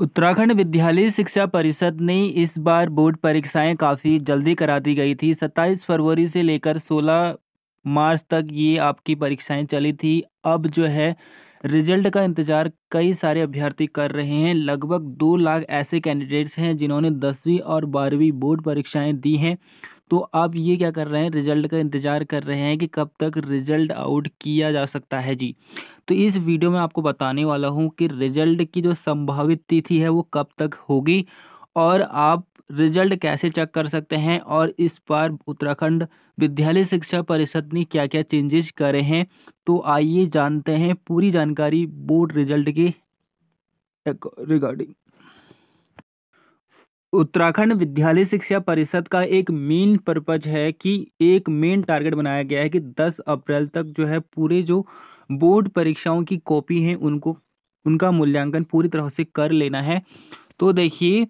उत्तराखंड विद्यालय शिक्षा परिषद ने इस बार बोर्ड परीक्षाएं काफ़ी जल्दी करा दी गई थी 27 फरवरी से लेकर 16 मार्च तक ये आपकी परीक्षाएं चली थी अब जो है रिजल्ट का इंतज़ार कई सारे अभ्यर्थी कर रहे हैं लगभग दो लाख ऐसे कैंडिडेट्स हैं जिन्होंने दसवीं और बारहवीं बोर्ड परीक्षाएं दी हैं तो आप ये क्या कर रहे हैं रिजल्ट का इंतज़ार कर रहे हैं कि कब तक रिजल्ट आउट किया जा सकता है जी तो इस वीडियो में आपको बताने वाला हूँ कि रिजल्ट की जो संभावित तिथि है वो कब तक होगी और आप रिजल्ट कैसे चेक कर सकते हैं और इस बार उत्तराखंड विद्यालय शिक्षा परिषद ने क्या क्या चेंजेस करे हैं तो आइए जानते हैं पूरी जानकारी बोर्ड रिजल्ट की रिगार्डिंग उत्तराखंड विद्यालय शिक्षा परिषद का एक मेन पर्पज है कि एक मेन टारगेट बनाया गया है कि 10 अप्रैल तक जो है पूरे जो बोर्ड परीक्षाओं की कॉपी हैं उनको उनका मूल्यांकन पूरी तरह से कर लेना है तो देखिए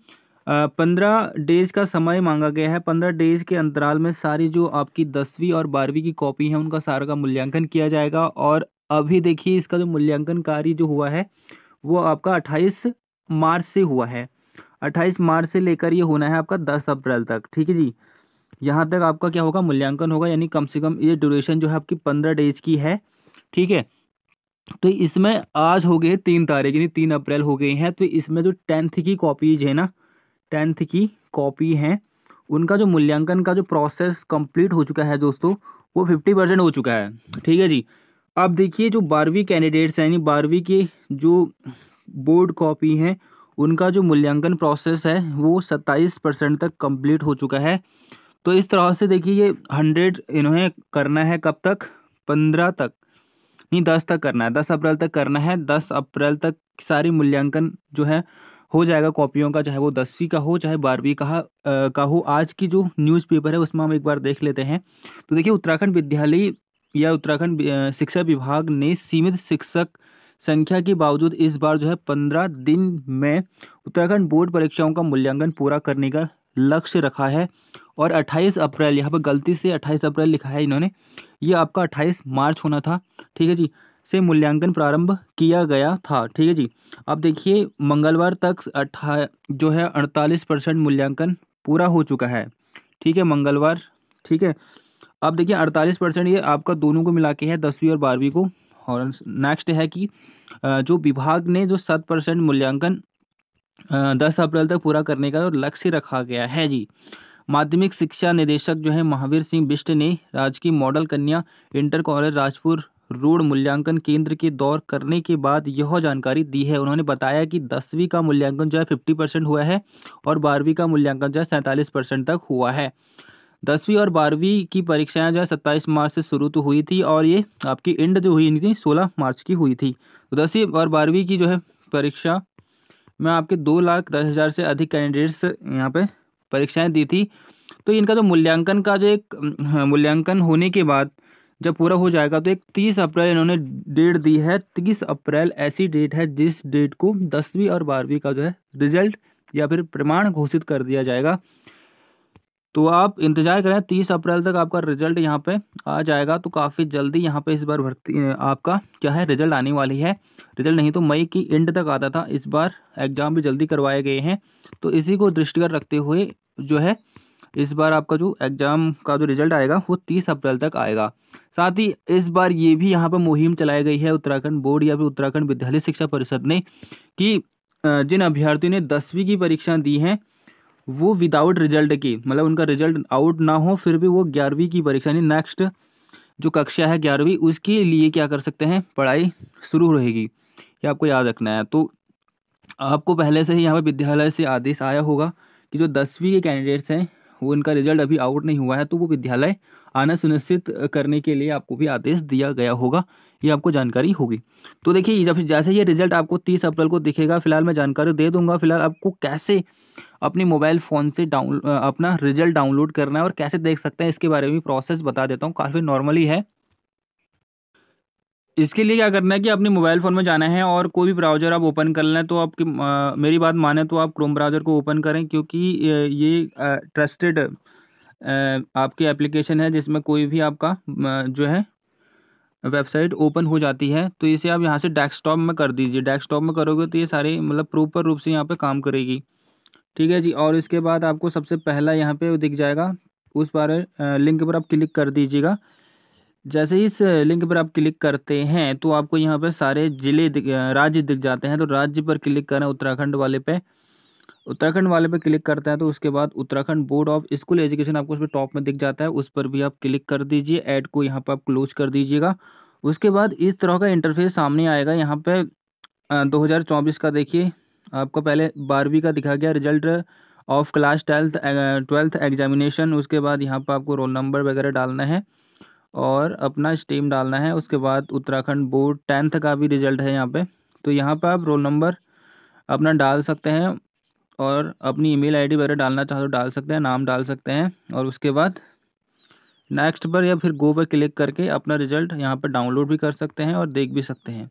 पंद्रह डेज का समय मांगा गया है पंद्रह डेज के अंतराल में सारी जो आपकी दसवीं और बारहवीं की कॉपी है उनका सारा का मूल्यांकन किया जाएगा और अभी देखिए इसका जो मूल्यांकन कार्य जो हुआ है वो आपका अट्ठाईस मार्च से हुआ है अट्ठाईस मार्च से लेकर ये होना है आपका दस अप्रैल तक ठीक है जी यहाँ तक आपका क्या होगा मूल्यांकन होगा यानी कम से कम ये ड्यूरेशन जो है आपकी पंद्रह डेज की है ठीक है तो इसमें आज हो गए तीन तारीख यानी तीन अप्रैल हो गए हैं तो इसमें जो टेंथ की कॉपीज है ना टेंथ की कॉपी हैं उनका जो मूल्यांकन का जो प्रोसेस कंप्लीट हो चुका है दोस्तों वो फिफ्टी परसेंट हो चुका है ठीक है जी अब देखिए जो बारहवीं कैंडिडेट्स हैं यानी बारहवीं के जो बोर्ड कॉपी हैं उनका जो मूल्यांकन प्रोसेस है वो सत्ताईस परसेंट तक कंप्लीट हो चुका है तो इस तरह से देखिए ये हंड्रेड इन्होंने करना है कब तक पंद्रह तक नहीं दस तक करना है दस अप्रैल तक करना है दस अप्रैल तक सारी मूल्यांकन जो है हो जाएगा कॉपियों का चाहे वो दसवीं का हो चाहे बारहवीं का का हो आज की जो न्यूज़पेपर है उसमें हम एक बार देख लेते हैं तो देखिए उत्तराखंड विद्यालय या उत्तराखंड शिक्षा विभाग ने सीमित शिक्षक संख्या के बावजूद इस बार जो है पंद्रह दिन में उत्तराखंड बोर्ड परीक्षाओं का मूल्यांकन पूरा करने का लक्ष्य रखा है और 28 अप्रैल यहाँ पर गलती से 28 अप्रैल लिखा है इन्होंने ये आपका 28 मार्च होना था ठीक है जी से मूल्यांकन प्रारंभ किया गया था ठीक है जी अब देखिए मंगलवार तक अट्ठा जो है अड़तालीस परसेंट मूल्यांकन पूरा हो चुका है ठीक है मंगलवार ठीक है अब देखिए अड़तालीस परसेंट ये आपका दोनों को मिला के है दसवीं और बारहवीं को और नेक्स्ट है कि जो विभाग ने जो सात परसेंट मूल्यांकन दस अप्रैल तक पूरा करने का लक्ष्य रखा गया है जी माध्यमिक शिक्षा निदेशक जो है महावीर सिंह बिष्ट ने राजकीय मॉडल कन्या इंटर कॉलेज राजपुर रोड मूल्यांकन केंद्र के दौर करने के बाद यह जानकारी दी है उन्होंने बताया कि दसवीं का मूल्यांकन जो है फिफ्टी परसेंट हुआ है और बारहवीं का मूल्यांकन जो है सैंतालीस परसेंट तक हुआ है दसवीं और बारहवीं की परीक्षाएं जो है सत्ताईस मार्च से शुरू तो हुई थी और ये आपकी एंड जो हुई थी सोलह मार्च की हुई थी तो दसवीं और बारहवीं की जो है परीक्षा में आपके दो लाख दस हज़ार से अधिक कैंडिडेट्स यहाँ पे परीक्षाएं दी थी तो इनका जो मूल्यांकन का जो एक हाँ, मूल्यांकन होने के बाद जब पूरा हो जाएगा तो एक तीस अप्रैल इन्होंने डेट दी है तीस अप्रैल ऐसी डेट है जिस डेट को दसवीं और बारहवीं का जो है रिजल्ट या फिर प्रमाण घोषित कर दिया जाएगा तो आप इंतज़ार करें तीस अप्रैल तक आपका रिजल्ट यहाँ पे आ जाएगा तो काफ़ी जल्दी यहाँ पे इस बार भर्ती आपका क्या है रिजल्ट आने वाली है रिजल्ट नहीं तो मई की एंड तक आता था इस बार एग्ज़ाम भी जल्दी करवाए गए हैं तो इसी को दृष्टिगत रखते हुए जो है इस बार आपका जो एग्ज़ाम का जो रिजल्ट आएगा वो तीस अप्रैल तक आएगा साथ ही इस बार ये भी यहाँ पर मुहिम चलाई गई है उत्तराखंड बोर्ड या फिर उत्तराखंड विद्यालय शिक्षा परिषद ने कि जिन अभ्यर्थियों ने दसवीं की परीक्षा दी हैं वो विदाउट रिजल्ट के मतलब उनका रिजल्ट आउट ना हो फिर भी वो ग्यारहवीं की परीक्षा यानी नेक्स्ट जो कक्षा है ग्यारहवीं उसके लिए क्या कर सकते हैं पढ़ाई शुरू रहेगी ये आपको याद रखना है तो आपको पहले से ही यहाँ पर विद्यालय से आदेश आया होगा कि जो दसवीं के कैंडिडेट्स हैं वो उनका रिजल्ट अभी आउट नहीं हुआ है तो वो विद्यालय आना सुनिश्चित करने के लिए आपको भी आदेश दिया गया होगा ये आपको जानकारी होगी तो देखिए जब जैसे ये रिजल्ट आपको तीस अप्रैल को दिखेगा फिलहाल मैं जानकारी दे दूंगा फिलहाल आपको कैसे अपने मोबाइल फ़ोन से डाउन अपना रिजल्ट डाउनलोड करना है और कैसे देख सकते हैं इसके बारे में प्रोसेस बता देता हूँ काफ़ी नॉर्मली है इसके लिए क्या करना है कि अपने मोबाइल फ़ोन में जाना है और कोई भी ब्राउज़र आप ओपन कर लें तो आपकी आ, मेरी बात माने तो आप क्रोम ब्राउज़र को ओपन करें क्योंकि ये ट्रस्टेड आपकी एप्लीकेशन है जिसमें कोई भी आपका जो है वेबसाइट ओपन हो जाती है तो इसे आप यहाँ से डेस्कटॉप में कर दीजिए डेस्कटॉप में करोगे तो ये सारे मतलब प्रॉपर रूप से यहाँ पे काम करेगी ठीक है जी और इसके बाद आपको सबसे पहला यहाँ पे दिख जाएगा उस बारे लिंक पर आप क्लिक कर दीजिएगा जैसे ही इस लिंक पर आप क्लिक करते हैं तो आपको यहाँ पर सारे ज़िले राज्य दिख जाते हैं तो राज्य पर क्लिक करें उत्तराखंड वाले पे उत्तराखंड वाले पे क्लिक करते हैं तो उसके बाद Uttarakhand board of school education आपको उसमें टॉप में दिख जाता है उस पर भी आप क्लिक कर दीजिए ऐड को यहाँ पर आप क्लोज कर दीजिएगा उसके बाद इस तरह का इंटरफेस सामने आएगा यहाँ पे दो का देखिए आपका पहले बारहवीं का दिखा गया result of class twelfth twelfth examination उसके बाद यहाँ पर आपको रोल नंबर वगैरह डालना है और अपना स्टीम डालना है उसके बाद उत्तराखंड बोर्ड टेंथ का भी रिजल्ट है यहाँ पे तो यहाँ पर आप रोल नंबर अपना डाल सकते हैं और अपनी ईमेल आईडी वगैरह डालना चाहते हो तो डाल सकते हैं नाम डाल सकते हैं और उसके बाद नेक्स्ट पर या फिर गो पर क्लिक करके अपना रिजल्ट यहाँ पर डाउनलोड भी कर सकते हैं और देख भी सकते हैं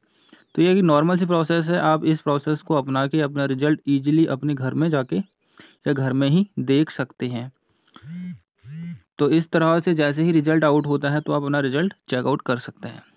तो ये कि नॉर्मल सी प्रोसेस है आप इस प्रोसेस को अपना के अपना रिजल्ट ईजिली अपने घर में जाके या घर में ही देख सकते हैं तो इस तरह से जैसे ही रिजल्ट आउट होता है तो आप अपना रिजल्ट चेकआउट कर सकते हैं